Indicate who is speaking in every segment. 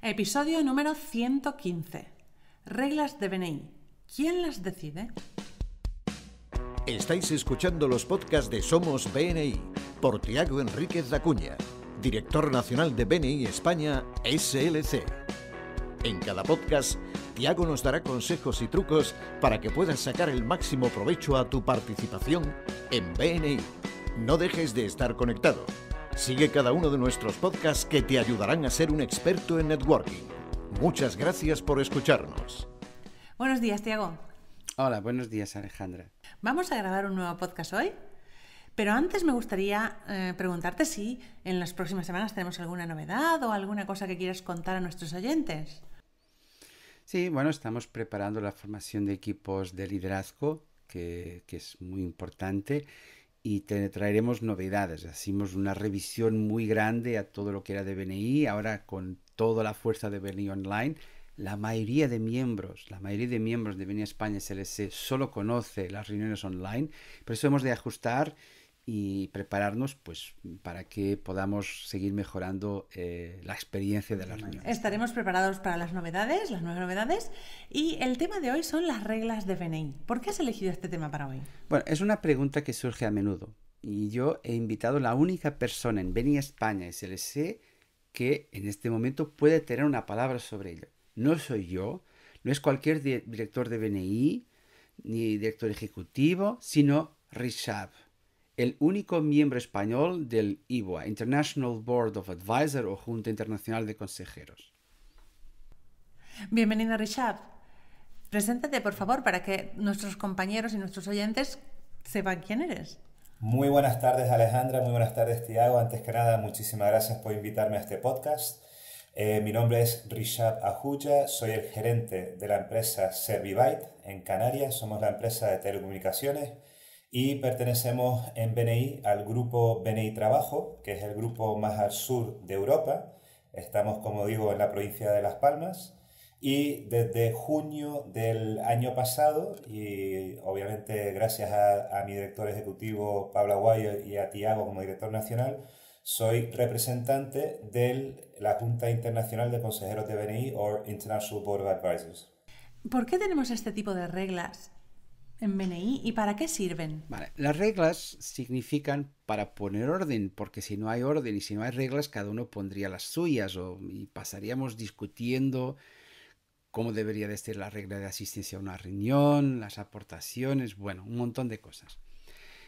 Speaker 1: Episodio número 115. Reglas de BNI. ¿Quién las decide?
Speaker 2: Estáis escuchando los podcasts de Somos BNI por Tiago Enríquez Acuña, director nacional de BNI España SLC. En cada podcast, Tiago nos dará consejos y trucos para que puedas sacar el máximo provecho a tu participación en BNI. No dejes de estar conectado. Sigue cada uno de nuestros podcasts que te ayudarán a ser un experto en networking. Muchas gracias por escucharnos.
Speaker 1: Buenos días, Tiago.
Speaker 2: Hola, buenos días, Alejandra.
Speaker 1: Vamos a grabar un nuevo podcast hoy, pero antes me gustaría eh, preguntarte si en las próximas semanas tenemos alguna novedad o alguna cosa que quieras contar a nuestros oyentes.
Speaker 2: Sí, bueno, estamos preparando la formación de equipos de liderazgo, que es muy importante y te traeremos novedades. Hicimos una revisión muy grande a todo lo que era de BNI, ahora con toda la fuerza de BNI Online. La mayoría de miembros, la mayoría de miembros de BNI España SLC solo conoce las reuniones online, por eso hemos de ajustar y prepararnos pues para que podamos seguir mejorando eh, la experiencia de las reuniones.
Speaker 1: Estaremos preparados para las novedades, las nuevas novedades y el tema de hoy son las reglas de BNI. ¿Por qué has elegido este tema para hoy?
Speaker 2: Bueno, es una pregunta que surge a menudo y yo he invitado la única persona en BNI España y que en este momento puede tener una palabra sobre ello. No soy yo, no es cualquier director de BNI ni director ejecutivo, sino Richard el único miembro español del IBOA, International Board of Advisors o Junta Internacional de Consejeros.
Speaker 1: Bienvenida Richard. Preséntate, por favor, para que nuestros compañeros y nuestros oyentes sepan quién eres.
Speaker 3: Muy buenas tardes, Alejandra. Muy buenas tardes, Tiago. Antes que nada, muchísimas gracias por invitarme a este podcast. Eh, mi nombre es Richard Ajuya, soy el gerente de la empresa Servibyte en Canarias. Somos la empresa de telecomunicaciones y pertenecemos en BNI al grupo BNI Trabajo, que es el grupo más al sur de Europa. Estamos, como digo, en la provincia de Las Palmas y desde junio del año pasado, y obviamente gracias a, mi director ejecutivo Pablo Aguayo y a Tiago como director nacional, soy representante de la Junta Internacional de Consejeros de BNI o International Board of Advisors.
Speaker 1: ¿Por qué tenemos este tipo de reglas en BNI, ¿y para qué sirven?
Speaker 2: las reglas significan para poner orden, porque si no hay orden y si no hay reglas, cada uno pondría las suyas y pasaríamos discutiendo cómo debería de ser la regla de asistencia a una reunión, las aportaciones, bueno, un montón de cosas.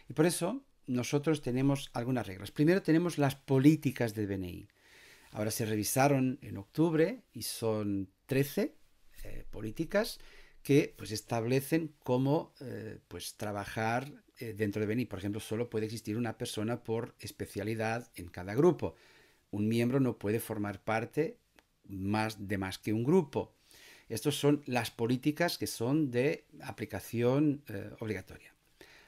Speaker 2: Y por eso nosotros tenemos algunas reglas. Primero tenemos las políticas de BNI. Ahora se revisaron en octubre y son 13 eh, políticas que pues, establecen cómo eh, pues, trabajar eh, dentro de Beni. Por ejemplo, solo puede existir una persona por especialidad en cada grupo. Un miembro no puede formar parte más de más que un grupo. Estas son las políticas que son de aplicación eh, obligatoria.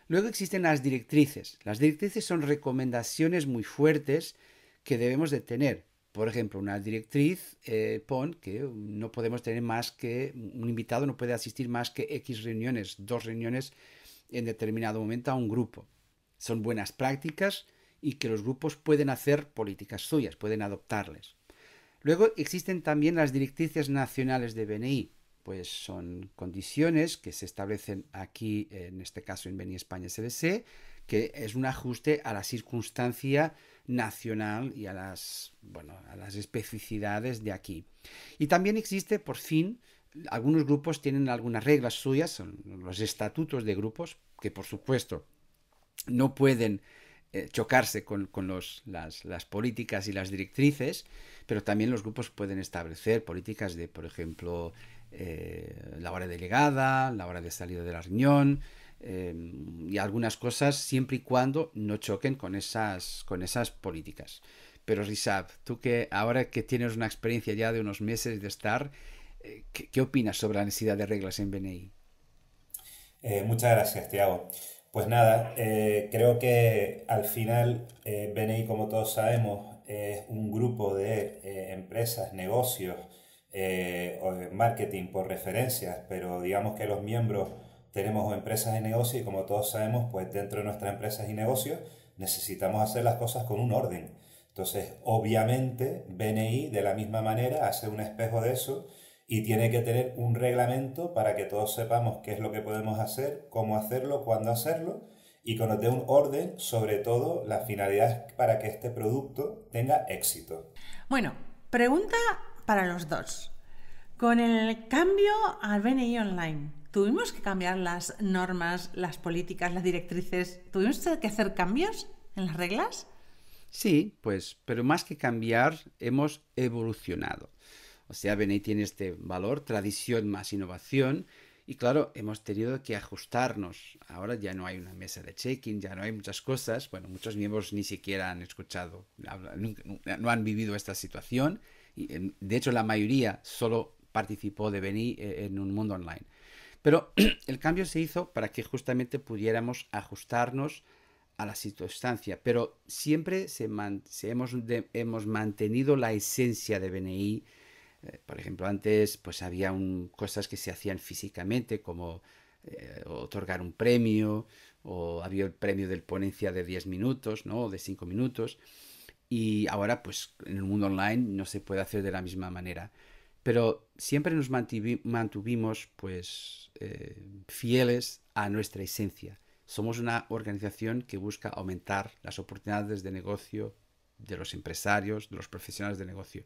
Speaker 2: Luego existen las directrices. Las directrices son recomendaciones muy fuertes que debemos de tener por ejemplo, una directriz eh, pon que no podemos tener más que, un invitado no puede asistir más que X reuniones, dos reuniones en determinado momento a un grupo. Son buenas prácticas y que los grupos pueden hacer políticas suyas, pueden adoptarles. Luego existen también las directrices nacionales de BNI, pues son condiciones que se establecen aquí, en este caso en BNI España SBC, que es un ajuste a la circunstancia nacional y a las, bueno, a las especificidades de aquí. Y también existe, por fin, algunos grupos tienen algunas reglas suyas, son los estatutos de grupos, que por supuesto no pueden eh, chocarse con, las, políticas y las directrices, pero también los grupos pueden establecer políticas de, por ejemplo, eh, la hora de la hora de salida de la reunión, Em, y algunas cosas siempre y cuando no choquen con esas, con esas políticas. Pero Rizab, tú que ahora que tienes una experiencia ya de unos meses de estar, eh, ¿qué, opinas sobre la necesidad de reglas en BNI?
Speaker 3: Eh, muchas gracias, Tiago. Pues nada, eh, creo que al final BNI, como todos sabemos, es un grupo de empresas, negocios, o marketing por referencias, pero digamos que los miembros tenemos empresas y negocios y como todos sabemos, pues dentro de nuestras empresas y negocios necesitamos hacer las cosas con un orden. Entonces, obviamente, BNI de la misma manera hace un espejo de eso y tiene que tener un reglamento para que todos sepamos qué es lo que podemos hacer, cómo hacerlo, cuándo hacerlo y que un orden, sobre todo la finalidad para que este producto tenga éxito.
Speaker 1: Bueno, pregunta para los dos. Con el cambio al BNI online, ¿Tuvimos que cambiar las normas, las políticas, las directrices? ¿Tuvimos que hacer cambios en las reglas?
Speaker 2: Sí, pues, pero más que cambiar, hemos evolucionado. O sea, BNI tiene este valor, tradición más innovación, y claro, hemos tenido que ajustarnos. Ahora ya no hay una mesa de check-in, ya no hay muchas cosas. Bueno, muchos miembros ni siquiera han escuchado, no han vivido esta situación. de hecho, la mayoría solo participó de BNI eh, en un mundo online. Pero el cambio se hizo para que justamente pudiéramos ajustarnos a la circunstancia, pero siempre hemos, mantenido la esencia de BNI. Eh, por ejemplo, antes pues había cosas que se hacían físicamente, como eh, otorgar un premio, o había el premio del ponencia de 10 minutos, ¿no? O de 5 minutos. Y ahora, pues, en el mundo online no se puede hacer de la misma manera pero siempre nos mantuvimos pues eh, fieles a nuestra esencia. Somos una organización que busca aumentar las oportunidades de negocio de los empresarios, de los profesionales de negocio.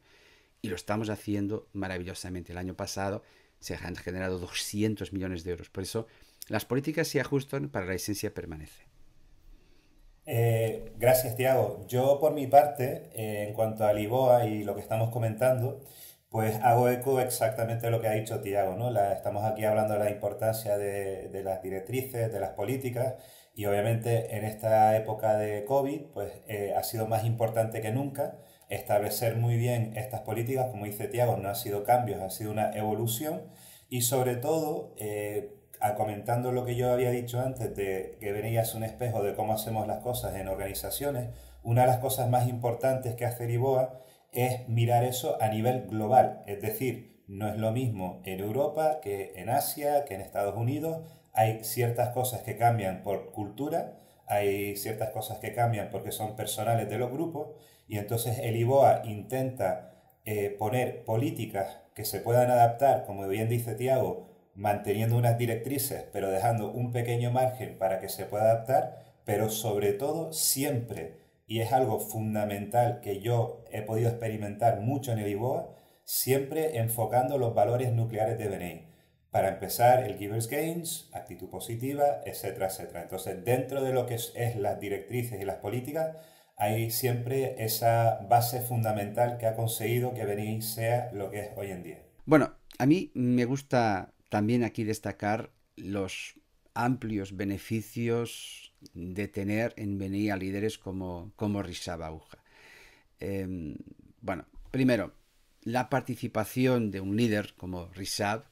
Speaker 2: Y lo estamos haciendo maravillosamente. El año pasado se han generado 200 millones de euros. Por eso las políticas se ajustan para la esencia permanece.
Speaker 3: Eh, gracias, Tiago. Yo, por mi parte, eh, en cuanto a Liboa y lo que estamos comentando, pues hago eco exactamente de lo que ha dicho Tiago, ¿no? estamos aquí hablando de la importancia de, las directrices, de las políticas, y obviamente en esta época de COVID, pues eh, ha sido más importante que nunca establecer muy bien estas políticas, como dice Tiago, no ha sido cambios, ha sido una evolución, y sobre todo, eh, comentando lo que yo había dicho antes, de que venías un espejo de cómo hacemos las cosas en organizaciones, una de las cosas más importantes que hace Liboa es mirar eso a nivel global, es decir, no es lo mismo en Europa que en Asia, que en Estados Unidos, hay ciertas cosas que cambian por cultura, hay ciertas cosas que cambian porque son personales de los grupos, y entonces el IBOA intenta eh, poner políticas que se puedan adaptar, como bien dice Tiago, manteniendo unas directrices, pero dejando un pequeño margen para que se pueda adaptar, pero sobre todo siempre y es algo fundamental que yo he podido experimentar mucho en el IBOA, siempre enfocando los valores nucleares de BNI. Para empezar, el Givers Gains, actitud positiva, etcétera, etcétera. Entonces, dentro de lo que es, las directrices y las políticas, hay siempre esa base fundamental que ha conseguido que BNI sea lo que es hoy en día.
Speaker 2: Bueno, a mí me gusta también aquí destacar los amplios beneficios de tener en venir a líderes como, como Aguja em, bueno, primero, la participación de un líder como Rizab,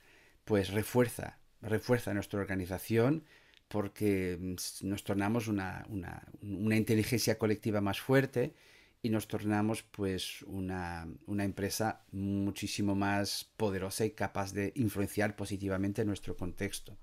Speaker 2: pues refuerza, refuerza nuestra organización porque mm, nos tornamos una, inteligencia colectiva más fuerte y nos tornamos pues una, una, empresa muchísimo más poderosa y capaz de influenciar positivamente nuestro contexto.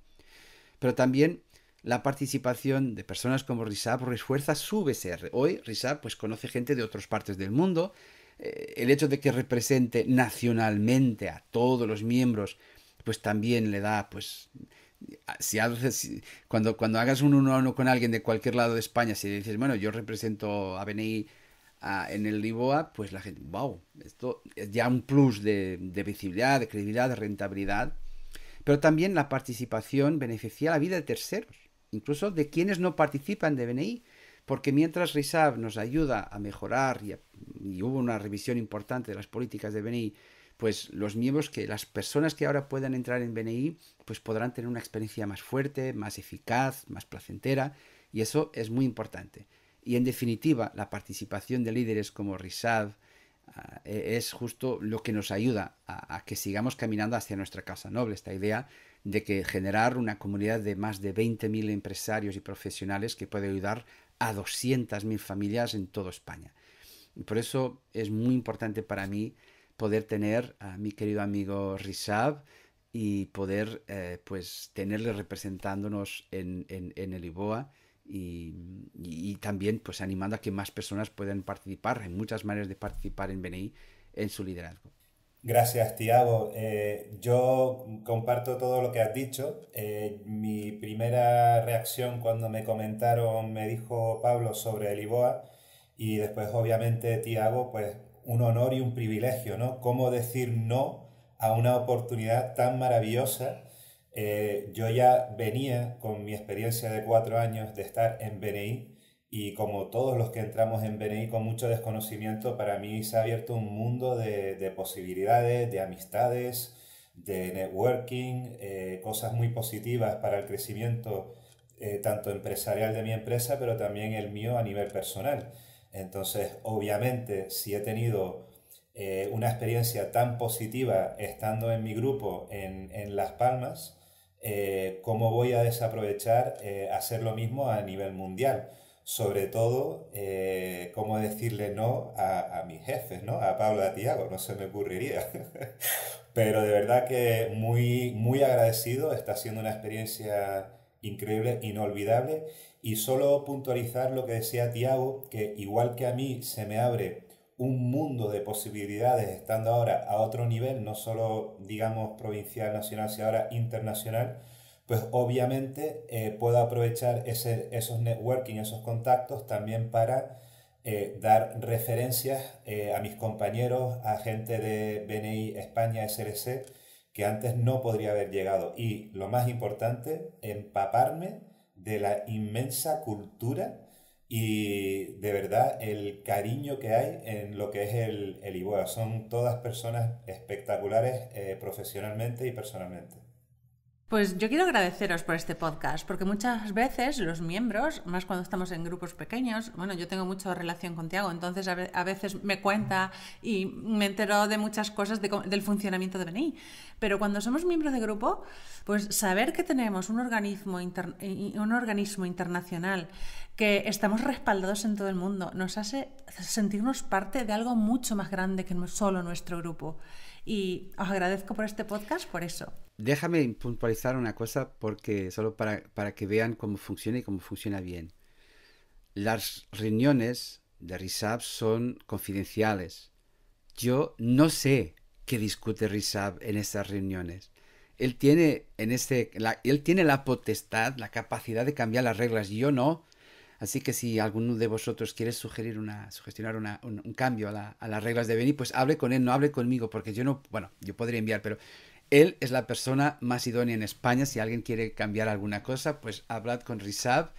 Speaker 2: Pero también la participación de personas como RISAP refuerza su BCR. Hoy RISAP pues, conoce gente de otras partes del mundo. Eh, el hecho de que represente nacionalmente a todos los miembros, pues también le da, pues, si haces, cuando, cuando hagas un uno a uno con alguien de cualquier lado de España, si dices, bueno, yo represento a BNI en el Liboa, pues la gente, wow, esto es ya un plus de, de visibilidad, de credibilidad, de rentabilidad. Pero también la participación beneficia la vida de terceros incluso de quienes no participan de BNI, porque mientras Risav nos ayuda a mejorar y, hubo una revisión importante de las políticas de BNI, pues los miembros que las personas que ahora puedan entrar en BNI, pues podrán tener una experiencia más fuerte, más eficaz, más placentera y eso es muy importante. Y en definitiva, la participación de líderes como Risav ah, e, es justo lo que nos ayuda a, que sigamos caminando hacia nuestra casa noble, esta idea de que generar una comunidad de más de 20.000 empresarios y profesionales que puede ayudar a 200.000 familias en toda España. Y por eso es muy importante para mí poder tener a mi querido amigo Rishab y poder eh, pues tenerle representándonos en, el IBOA y, también pues animando a que más personas puedan participar. Hay muchas maneras de participar en BNI en su liderazgo.
Speaker 3: Gracias, Tiago. Eh, yo comparto todo lo que has dicho. Eh, mi primera reacción cuando me comentaron, me dijo Pablo sobre el y después obviamente Tiago, pues un honor y un privilegio, ¿no? Cómo decir no a una oportunidad tan maravillosa. Eh, yo ya venía con mi experiencia de cuatro años de estar en BNI, y como todos los que entramos en BNI con mucho desconocimiento, para mí se ha abierto un mundo de, posibilidades, de amistades, de networking, eh, cosas muy positivas para el crecimiento eh, tanto empresarial de mi empresa, pero también el mío a nivel personal. Entonces, obviamente, si he tenido eh, una experiencia tan positiva estando en mi grupo en, Las Palmas, ¿cómo voy a desaprovechar hacer lo mismo a nivel mundial? sobre todo eh, cómo decirle no a, a, mis jefes, ¿no? A Pablo a Tiago, no se me ocurriría. Pero de verdad que muy, muy agradecido, está siendo una experiencia increíble, inolvidable. Y solo puntualizar lo que decía Tiago, que igual que a mí se me abre un mundo de posibilidades estando ahora a otro nivel, no solo digamos provincial, nacional, sino ahora internacional, pues obviamente eh, puedo aprovechar esos networking, esos contactos también para eh, dar referencias eh, a mis compañeros, a gente de BNI España SRC que antes no podría haber llegado. Y lo más importante, empaparme de la inmensa cultura y de verdad el cariño que hay en lo que es el, el IBOA. Son todas personas espectaculares profesionalmente y personalmente.
Speaker 1: Pues yo quiero agradeceros por este podcast, porque muchas veces los miembros, más cuando estamos en grupos pequeños, bueno, yo tengo mucha relación con Tiago, entonces a veces me cuenta y me entero de muchas cosas del funcionamiento de BNI, pero cuando somos miembros de grupo, pues saber que tenemos un organismo, un organismo internacional, que estamos respaldados en todo el mundo, nos hace sentirnos parte de algo mucho más grande que solo nuestro grupo y os agradezco por este podcast por eso.
Speaker 2: Déjame puntualizar una cosa porque solo para, para que vean cómo funciona y cómo funciona bien. Las reuniones de RISAB son confidenciales. Yo no sé qué discute RISAB en esas reuniones. Él tiene, en este, él tiene la potestad, la capacidad de cambiar las reglas. Yo no. Así que si alguno de vosotros quiere sugerir una, sugestionar una, un, cambio a, las reglas de venir, pues hable con él, no hable conmigo, porque yo no, bueno, yo podría enviar, pero él es la persona más idónea en España. Si alguien quiere cambiar alguna cosa, pues hablad con Risab.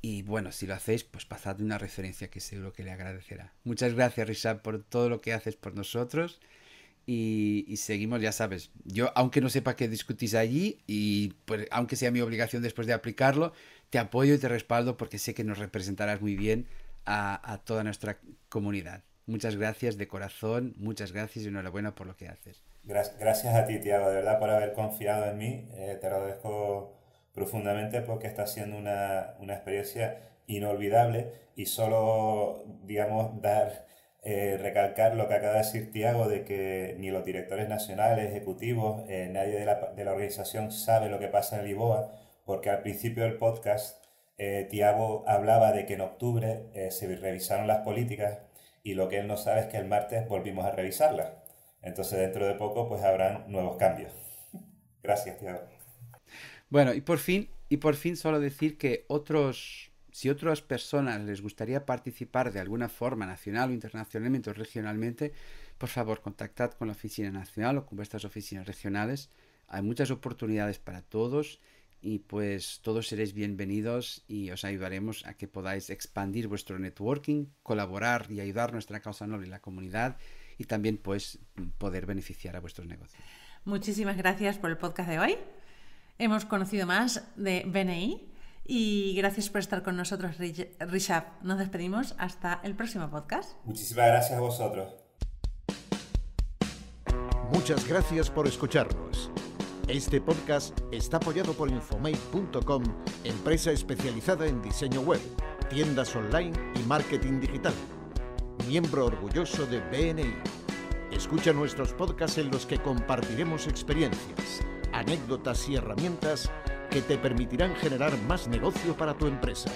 Speaker 2: Y bueno, si lo hacéis, pues pasad una referencia que seguro que le agradecerá. Muchas gracias, Risab, por todo lo que haces por nosotros. Y, seguimos, ya sabes. Yo, aunque no sepa qué discutís allí, y pues, aunque sea mi obligación después de aplicarlo, te apoyo y te respaldo porque sé que nos representarás muy bien a, toda nuestra comunidad. Muchas gracias de corazón, muchas gracias y enhorabuena por lo que haces.
Speaker 3: Gracias a ti, Tiago, de verdad, por haber confiado en mí. Eh, te agradezco profundamente porque está siendo una, experiencia inolvidable y solo, digamos, dar, eh, recalcar lo que acaba de decir Tiago de que ni los directores nacionales, ejecutivos, eh, nadie de la, de la organización sabe lo que pasa en Lisboa porque al principio del podcast eh, Tiago hablaba de que en octubre eh, se revisaron las políticas y lo que él no sabe es que el martes volvimos a revisarlas. Entonces dentro de poco pues habrán nuevos cambios. Gracias, Tiago.
Speaker 2: Bueno, y por fin, y por fin solo decir que otros si otras personas les gustaría participar de alguna forma, nacional o internacionalmente o regionalmente, por favor, contactad con la oficina nacional o con vuestras oficinas regionales. Hay muchas oportunidades para todos y pues todos seréis bienvenidos y os ayudaremos a que podáis expandir vuestro networking, colaborar y ayudar nuestra causa noble y la comunidad y también pues poder beneficiar a vuestros negocios.
Speaker 1: Muchísimas gracias por el podcast de hoy. Hemos conocido más de BNI y gracias por estar con nosotros, Richard, Nos despedimos hasta el próximo podcast.
Speaker 3: Muchísimas gracias a vosotros.
Speaker 2: Muchas gracias por escucharnos. Este podcast está apoyado por infomate.com, empresa especializada en diseño web, tiendas online y marketing digital. Miembro orgulloso de BNI. Escucha nuestros podcasts en los que compartiremos experiencias, anécdotas y herramientas que te permitirán generar más negocio para tu empresa.